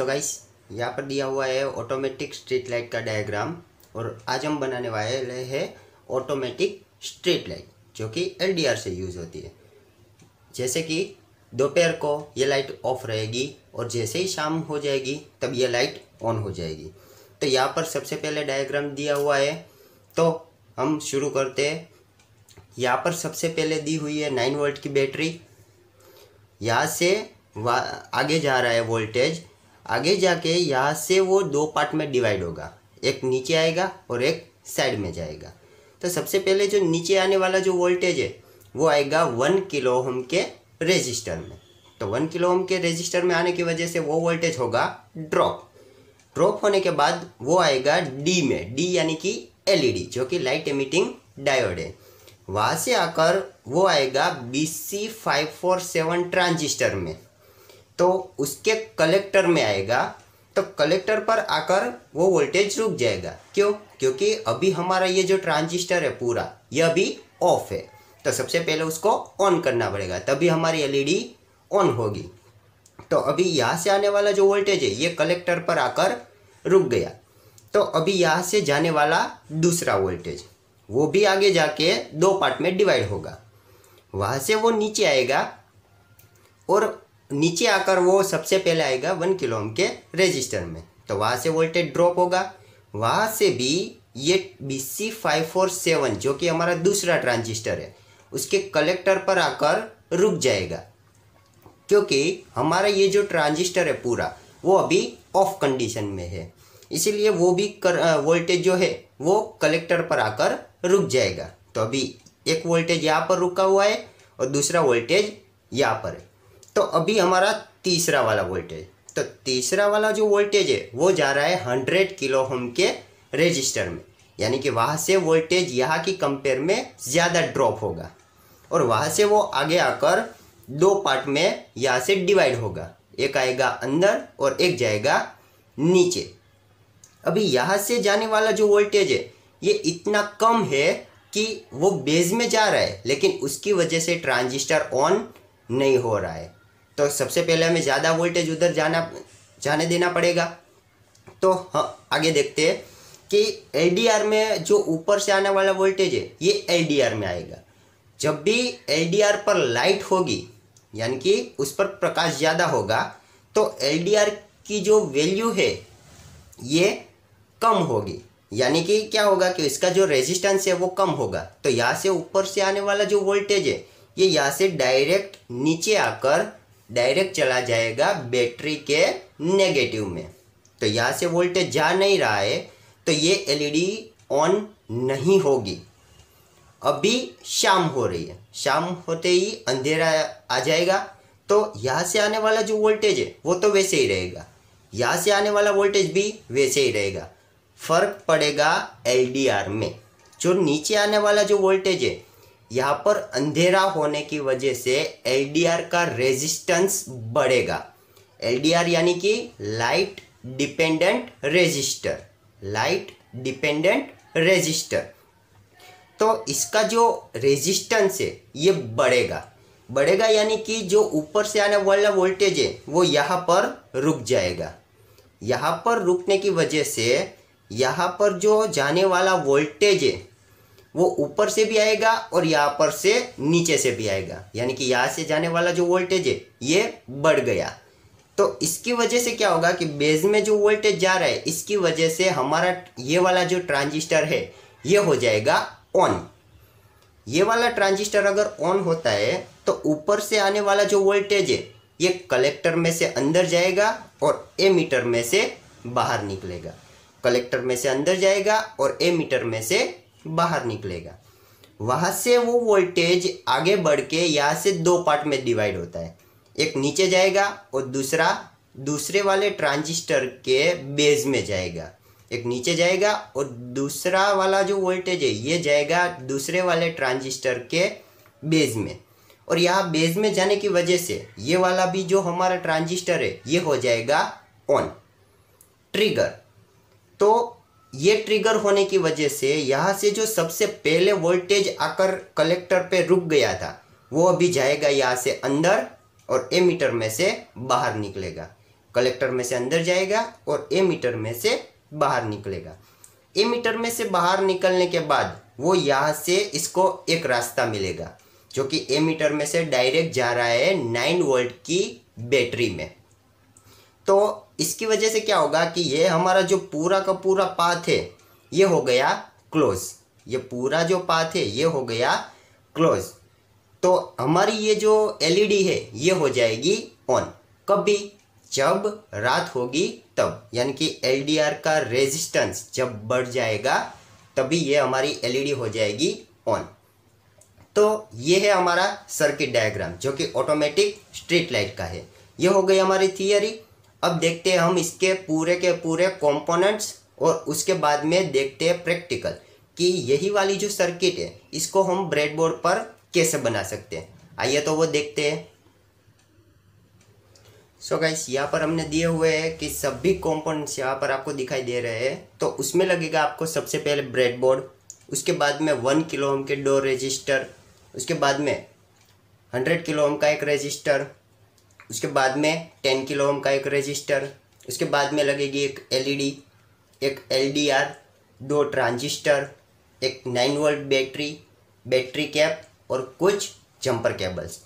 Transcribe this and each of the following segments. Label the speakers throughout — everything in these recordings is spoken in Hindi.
Speaker 1: सो गाइस यहाँ पर दिया हुआ है ऑटोमेटिक स्ट्रीट लाइट का डायग्राम और आज हम बनाने वाले है ऑटोमेटिक स्ट्रीट लाइट जो कि एल से यूज़ होती है जैसे कि दोपहर को ये लाइट ऑफ रहेगी और जैसे ही शाम हो जाएगी तब ये लाइट ऑन हो जाएगी तो यहाँ पर सबसे पहले डायग्राम दिया हुआ है तो हम शुरू करते हैं यहाँ पर सबसे पहले दी हुई है नाइन वोल्ट की बैटरी यहाँ से आगे जा रहा है वोल्टेज आगे जाके यहाँ से वो दो पार्ट में डिवाइड होगा एक नीचे आएगा और एक साइड में जाएगा तो सबसे पहले जो नीचे आने वाला जो वोल्टेज है वो आएगा वन किलो ओम के रेजिस्टर में तो वन किलो ओम के रेजिस्टर में आने की वजह से वो वोल्टेज होगा ड्रॉप ड्रॉप होने के बाद वो आएगा डी में डी यानी कि एलईडी e जो कि लाइट एमिटिंग डायोड है वहाँ से आकर वो आएगा B C five four seven transistor में तो उसके कलेक्टर में आएगा तो कलेक्टर पर आकर वो वोल्टेज रुक जाएगा क्यों क्योंकि अभी हमारा ये जो ट्रांजिस्टर है पूरा ये अभी ऑफ है तो सबसे पहले उसको ऑन करना पड़ेगा तभी हमारी एलईडी ऑन e होगी तो अभी यहाँ से आने वाला जो वोल्टेज है ये कलेक्टर पर आकर रुक गया तो अभी यहाँ से जाने वाला दूसरा वोल्टेज वो भी आगे जाके दो पार्ट में डिवाइड होगा वहाँ से वो नीचे आएगा और नीचे आकर वो सबसे पहले आएगा वन किलो ओम के रजिस्टर में तो वहाँ से वोल्टेज ड्रॉप होगा वहाँ से भी ये B C five four seven जो कि हमारा दूसरा ट्रांजिस्टर है उसके कलेक्टर पर आकर रुक जाएगा क्योंकि हमारा ये जो ट्रांजिस्टर है पूरा वो अभी ऑफ कंडीशन में है इसीलिए वो भी कर वोल्टेज जो है वो कलेक्टर पर आकर रुक जाएगा तो अभी एक वोल्टेज यहाँ पर रुका हुआ है और दूसरा वोल्टेज यहाँ पर है तो अभी हमारा तीसरा वाला वोल्टेज तो तीसरा वाला जो वोल्टेज है वो जा रहा है हंड्रेड किलो होम के रजिस्टर में यानी कि वहाँ से वोल्टेज यहाँ की कंपेयर में ज़्यादा ड्रॉप होगा और वहाँ से वो आगे आकर दो पार्ट में यहाँ से डिवाइड होगा एक आएगा अंदर और एक जाएगा नीचे अभी यहाँ से जाने वाला जो वोल्टेज है ये इतना कम है कि वो बेज में जा रहा है लेकिन उसकी वजह से ट्रांजिस्टर ऑन नहीं हो रहा है तो सबसे पहले हमें ज़्यादा वोल्टेज उधर जाना जाने देना पड़ेगा तो हाँ, आगे देखते हैं कि एल में जो ऊपर से आने वाला वोल्टेज है ये एल में आएगा जब भी एल पर लाइट होगी यानी कि उस पर प्रकाश ज़्यादा होगा तो एल की जो वैल्यू है ये कम होगी यानी कि क्या होगा कि इसका जो रेजिस्टेंस है वो कम होगा तो यहाँ से ऊपर से आने वाला जो वोल्टेज है ये यहाँ से डायरेक्ट नीचे आकर डायरेक्ट चला जाएगा बैटरी के नेगेटिव में तो यहाँ से वोल्टेज जा नहीं रहा है तो ये एलईडी ऑन e नहीं होगी अभी शाम हो रही है शाम होते ही अंधेरा आ जाएगा तो यहाँ से आने वाला जो वोल्टेज है वो तो वैसे ही रहेगा यहाँ से आने वाला वोल्टेज भी वैसे ही रहेगा फर्क पड़ेगा एलडीआर में जो नीचे आने वाला जो वोल्टेज है यहाँ पर अंधेरा होने की वजह से एल का रेजिस्टेंस बढ़ेगा एल यानी कि light dependent resistor light dependent resistor तो इसका जो रेजिस्टेंस है ये बढ़ेगा बढ़ेगा यानी कि जो ऊपर से आने वाला वोल्टेज है वो यहाँ पर रुक जाएगा यहाँ पर रुकने की वजह से यहाँ पर जो जाने वाला वोल्टेज है वो ऊपर से भी आएगा और यहाँ पर से नीचे से भी आएगा यानी कि यहाँ से जाने वाला जो वोल्टेज है ये बढ़ गया तो इसकी वजह से क्या होगा कि बेस में जो वोल्टेज जा रहा है इसकी वजह से हमारा ये वाला जो ट्रांजिस्टर है ये हो जाएगा ऑन ये वाला ट्रांजिस्टर अगर ऑन होता है तो ऊपर से आने वाला जो वोल्टेज है ये कलेक्टर में से अंदर जाएगा और ए में से बाहर निकलेगा कलेक्टर में से अंदर जाएगा और ए में से बाहर निकलेगा वहाँ से वो वोल्टेज आगे बढ़ के यहाँ से दो पार्ट में डिवाइड होता है एक नीचे जाएगा और दूसरा दूसरे वाले ट्रांजिस्टर के बेस में जाएगा एक नीचे जाएगा और दूसरा वाला जो वोल्टेज है ये जाएगा दूसरे वाले ट्रांजिस्टर के बेस में और यहाँ बेस में जाने की वजह से ये वाला भी जो हमारा ट्रांजिस्टर है ये हो जाएगा ऑन ट्रिगर तो ये ट्रिगर होने की वजह से यहाँ से जो सबसे पहले वोल्टेज आकर कलेक्टर पे रुक गया था वो अभी जाएगा यहाँ से अंदर और ए मीटर में से बाहर निकलेगा कलेक्टर में से अंदर जाएगा और ए मीटर में से बाहर निकलेगा ए मीटर में से बाहर निकलने के बाद वो यहाँ से इसको एक रास्ता मिलेगा जो कि ए मीटर में से डायरेक्ट जा रहा है नाइन वोल्ट की बैटरी में तो इसकी वजह से क्या होगा कि ये हमारा जो पूरा का पूरा पाथ है ये हो गया क्लोज ये पूरा जो पाथ है ये हो गया क्लोज तो हमारी ये जो एलईडी e है ये हो जाएगी ऑन कभी जब रात होगी तब यानी कि एलडीआर का रेजिस्टेंस जब बढ़ जाएगा तभी ये हमारी एलईडी e हो जाएगी ऑन तो ये है हमारा सर्किट डायग्राम जो कि ऑटोमेटिक स्ट्रीट लाइट का है ये हो गई हमारी थियरी अब देखते हैं हम इसके पूरे के पूरे कंपोनेंट्स और उसके बाद में देखते हैं प्रैक्टिकल कि यही वाली जो सर्किट है इसको हम ब्रेडबोर्ड पर कैसे बना सकते हैं आइए तो वो देखते हैं सो गाइस यहाँ पर हमने दिए हुए हैं कि सभी कंपोनेंट्स यहाँ पर आपको दिखाई दे रहे हैं तो उसमें लगेगा आपको सबसे पहले ब्रेडबोर्ड उसके बाद में वन किलो ओम के डोर रजिस्टर उसके बाद में हंड्रेड किलो ओम का एक रजिस्टर उसके बाद में टेन किलो ओम का एक रजिस्टर उसके बाद में लगेगी एक एलईडी, एक एलडीआर, दो ट्रांजिस्टर एक nine volt battery battery cap और कुछ जंपर केबल्स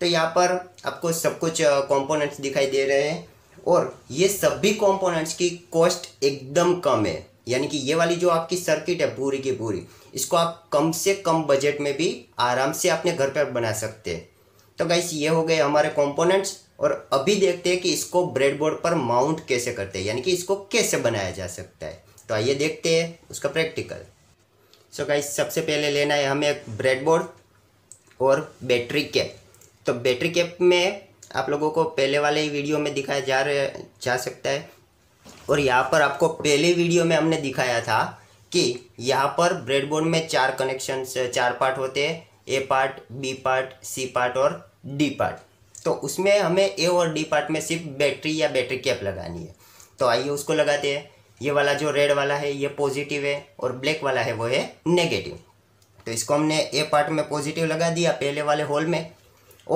Speaker 1: तो यहाँ पर आपको सब कुछ कंपोनेंट्स दिखाई दे रहे हैं और ये सभी कंपोनेंट्स की कॉस्ट एकदम कम है यानी कि ये वाली जो आपकी सर्किट है पूरी की पूरी इसको आप कम से कम बजट में भी आराम से अपने घर पर बना सकते हैं तो गाइस ये हो गए हमारे कंपोनेंट्स और अभी देखते हैं कि इसको ब्रेडबोर्ड पर माउंट कैसे करते हैं यानी कि इसको कैसे बनाया जा सकता है तो आइए देखते हैं उसका प्रैक्टिकल सो गाइस सबसे पहले लेना है हमें एक ब्रेडबोर्ड और बैटरी कैप तो बैटरी कैप में आप लोगों को पहले वाले ही वीडियो में दिखाया जा रहे जा सकता है और यहाँ पर आपको पहले वीडियो में हमने दिखाया था कि यहाँ पर ब्रेडबोर्ड में चार कनेक्शन चार पार्ट होते हैं A part B part C part और डी पार्ट तो उसमें हमें ए और डी पार्ट में सिर्फ बैटरी या बैटरी कैप लगानी है तो आइए उसको लगाते हैं ये वाला जो रेड वाला है ये पॉजिटिव है और ब्लैक वाला है वो है नेगेटिव तो इसको हमने ए पार्ट में पॉजिटिव लगा दिया पहले वाले होल में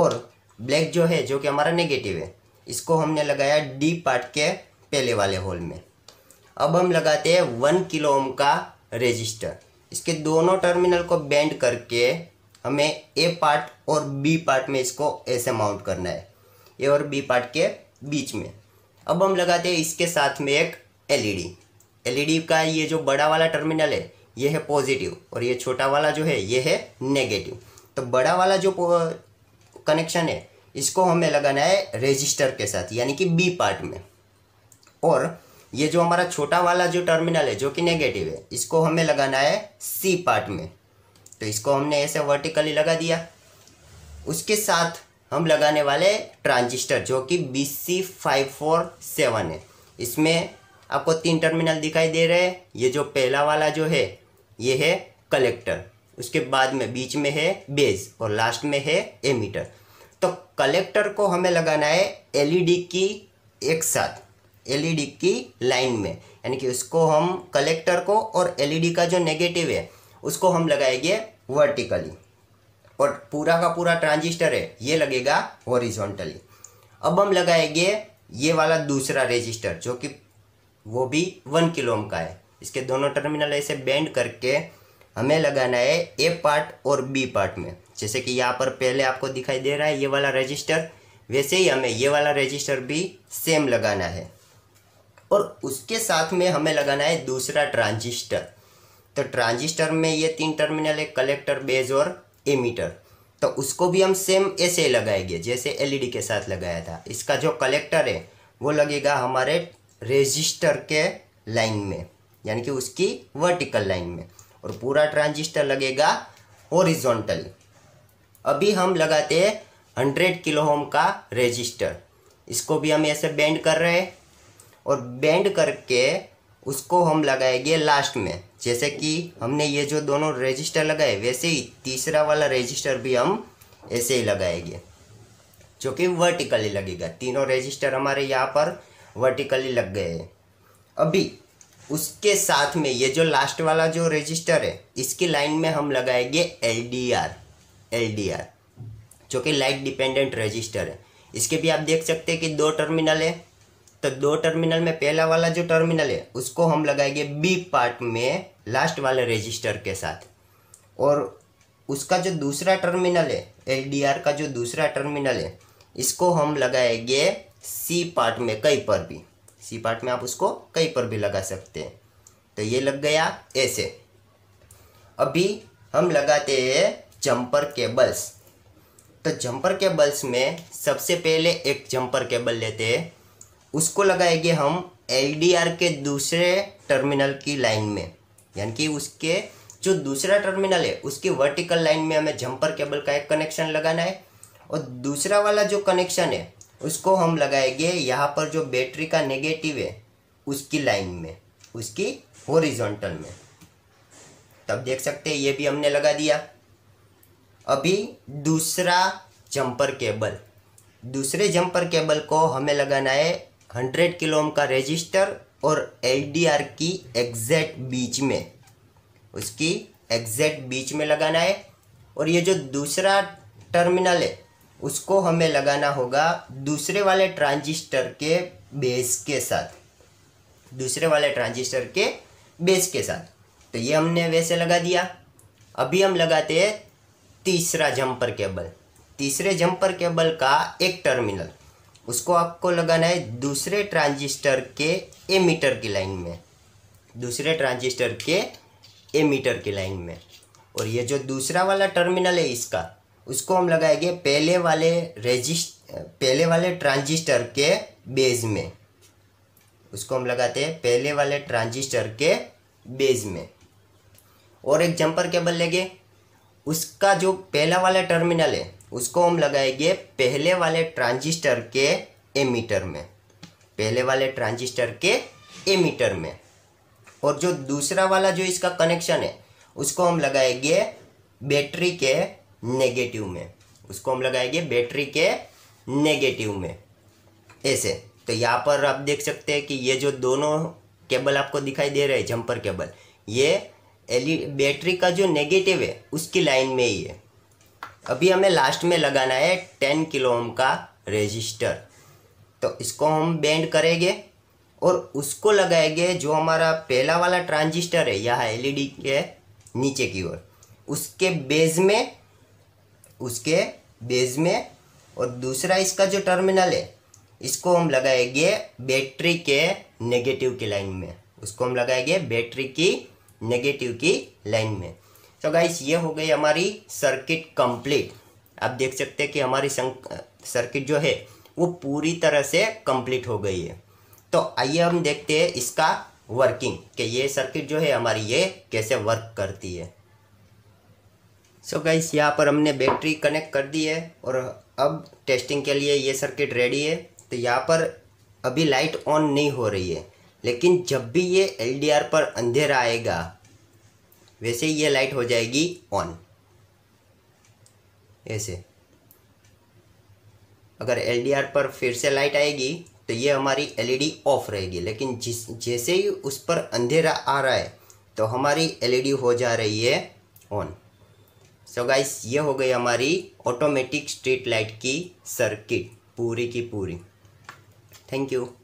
Speaker 1: और ब्लैक जो है जो कि हमारा नेगेटिव है इसको हमने लगाया डी पार्ट के पहले वाले होल में अब हम लगाते हैं वन किलो ओम का रेजिस्टर इसके दोनों टर्मिनल को बेंड करके हमें ए पार्ट और बी पार्ट में इसको ऐसे माउंट करना है ए और बी पार्ट के बीच में अब हम लगाते हैं इसके साथ में एक एलईडी एलईडी e e का ये जो बड़ा वाला टर्मिनल है ये है पॉजिटिव और ये छोटा वाला जो है ये है नेगेटिव तो बड़ा वाला जो कनेक्शन है इसको हमें लगाना है रजिस्टर के साथ यानी कि बी पार्ट में और ये जो हमारा छोटा वाला जो टर्मिनल है जो कि नेगेटिव है इसको हमें लगाना है सी पार्ट में तो इसको हमने ऐसे वर्टिकली लगा दिया उसके साथ हम लगाने वाले ट्रांजिस्टर जो कि B C five four seven है इसमें आपको तीन टर्मिनल दिखाई दे रहे हैं ये जो पहला वाला जो है ये है कलेक्टर उसके बाद में बीच में है बेस और लास्ट में है एमीटर तो कलेक्टर को हमें लगाना है एलईडी e की एक साथ एलईडी e की लाइन में यानी कि उसको हम कलेक्टर को और एलईडी e का जो नेगेटिव है उसको हम लगाएंगे वर्टिकली और पूरा का पूरा ट्रांजिस्टर है ये लगेगा हॉरिजॉन्टली अब हम लगाएंगे ये वाला दूसरा रजिस्टर जो कि वो भी वन किलोम का है इसके दोनों टर्मिनल ऐसे बेंड करके हमें लगाना है ए पार्ट और बी पार्ट में जैसे कि यहाँ पर पहले आपको दिखाई दे रहा है ये वाला रजिस्टर वैसे ही हमें ये वाला रजिस्टर भी सेम लगाना है और उसके साथ में हमें लगाना है दूसरा ट्रांजिस्टर तो ट्रांजिस्टर में ये तीन टर्मिनल है कलेक्टर बेज और एमीटर तो उसको भी हम सेम ऐसे लगाएंगे जैसे एलईडी के साथ लगाया था इसका जो कलेक्टर है वो लगेगा हमारे रेजिस्टर के लाइन में यानी कि उसकी वर्टिकल लाइन में और पूरा ट्रांजिस्टर लगेगा ओरिजोंटल अभी हम लगाते हैं हंड्रेड किलो होम का रेजिस्टर इसको भी हम ऐसे बेंड कर रहे हैं और बेंड करके उसको हम लगाएंगे लास्ट में जैसे कि हमने ये जो दोनों रजिस्टर लगाए वैसे ही तीसरा वाला रजिस्टर भी हम ऐसे ही लगाएंगे जो कि वर्टिकली लगेगा तीनों रजिस्टर हमारे यहाँ पर वर्टिकली लग गए हैं अभी उसके साथ में ये जो लास्ट वाला जो रजिस्टर है इसकी लाइन में हम लगाएंगे L D R L D R जो कि लाइट डिपेंडेंट रजिस्टर है इसके भी आप देख सकते हैं कि दो टर्मिनल है तो दो टर्मिनल में पहला वाला जो टर्मिनल है उसको हम लगाएंगे बी पार्ट में लास्ट वाले रजिस्टर के साथ और उसका जो दूसरा टर्मिनल है एल का जो दूसरा टर्मिनल है इसको हम लगाएंगे सी पार्ट में कहीं पर भी सी पार्ट में आप उसको कहीं पर भी लगा सकते हैं तो ये लग गया ऐसे अभी हम लगाते हैं जम्पर केबल्स तो जंपर केबल्स में सबसे पहले एक जंपर केबल लेते हैं उसको लगाएंगे हम एल के दूसरे टर्मिनल की लाइन में यानी कि उसके जो दूसरा टर्मिनल है उसकी वर्टिकल लाइन में हमें जंपर केबल का एक कनेक्शन लगाना है और दूसरा वाला जो कनेक्शन है उसको हम लगाएंगे यहाँ पर जो बैटरी का नेगेटिव है उसकी लाइन में उसकी होरिजोंटल में तब देख सकते हैं ये भी हमने लगा दिया अभी दूसरा जंपर केबल दूसरे जंपर केबल को हमें लगाना है 100 किलो ओम का रेजिस्टर और एलडीआर की एग्जैक्ट बीच में उसकी एग्जैक्ट बीच में लगाना है और ये जो दूसरा टर्मिनल है उसको हमें लगाना होगा दूसरे वाले ट्रांजिस्टर के बेस के साथ दूसरे वाले ट्रांजिस्टर के बेस के साथ तो ये हमने वैसे लगा दिया अभी हम लगाते हैं तीसरा जम्पर केबल तीसरे जंपर केबल का एक टर्मिनल उसको आपको लगाना है दूसरे ट्रांजिस्टर के एमीटर की लाइन में दूसरे ट्रांजिस्टर के एमीटर की लाइन में और ये जो दूसरा वाला टर्मिनल है इसका उसको हम लगाएंगे पहले वाले रेजिस्ट पहले वाले ट्रांजिस्टर के बेज में उसको हम लगाते हैं पहले वाले ट्रांजिस्टर के बेज में और एक जंपर केबल लेंगे उसका जो पहला वाला टर्मिनल है उसको हम लगाएंगे पहले वाले ट्रांजिस्टर के एमीटर में पहले वाले ट्रांजिस्टर के एमीटर में और जो दूसरा वाला जो इसका कनेक्शन है उसको हम लगाएंगे बैटरी के नेगेटिव में उसको हम लगाएंगे बैटरी के नेगेटिव में ऐसे तो यहाँ पर आप देख सकते हैं कि ये जो दोनों केबल आपको दिखाई दे रहे हैं जम्पर केबल ये एलई बैटरी का जो नेगेटिव है उसकी लाइन में ही है अभी हमें लास्ट में लगाना है टेन किलो ओम का रेजिस्टर तो इसको हम बेंड करेंगे और उसको लगाएंगे जो हमारा पहला वाला ट्रांजिस्टर है यहाँ एलईडी e के नीचे की ओर उसके बेज में उसके बेज में और दूसरा इसका जो टर्मिनल है इसको हम लगाएंगे बैटरी के नेगेटिव की लाइन में उसको हम लगाएंगे बैटरी की नेगेटिव की लाइन में तो गाइस ये हो गई हमारी सर्किट कंप्लीट आप देख सकते हैं कि हमारी सर्किट जो है वो पूरी तरह से कंप्लीट हो गई है तो आइए हम देखते हैं इसका वर्किंग कि ये सर्किट जो है हमारी ये कैसे वर्क करती है सो so गाइस यहाँ पर हमने बैटरी कनेक्ट कर दी है और अब टेस्टिंग के लिए ये सर्किट रेडी है तो यहाँ पर अभी लाइट ऑन नहीं हो रही है लेकिन जब भी ये एलडीआर पर अंधेरा आएगा वैसे ही ये लाइट हो जाएगी ऑन ऐसे अगर एल पर फिर से लाइट आएगी तो ये हमारी एलईडी ऑफ e रहेगी लेकिन जिस जैसे ही उस पर अंधेरा आ रहा है तो हमारी एलईडी e हो जा रही है ऑन सो गाइस ये हो गई हमारी ऑटोमेटिक स्ट्रीट लाइट की सर्किट पूरी की पूरी थैंक यू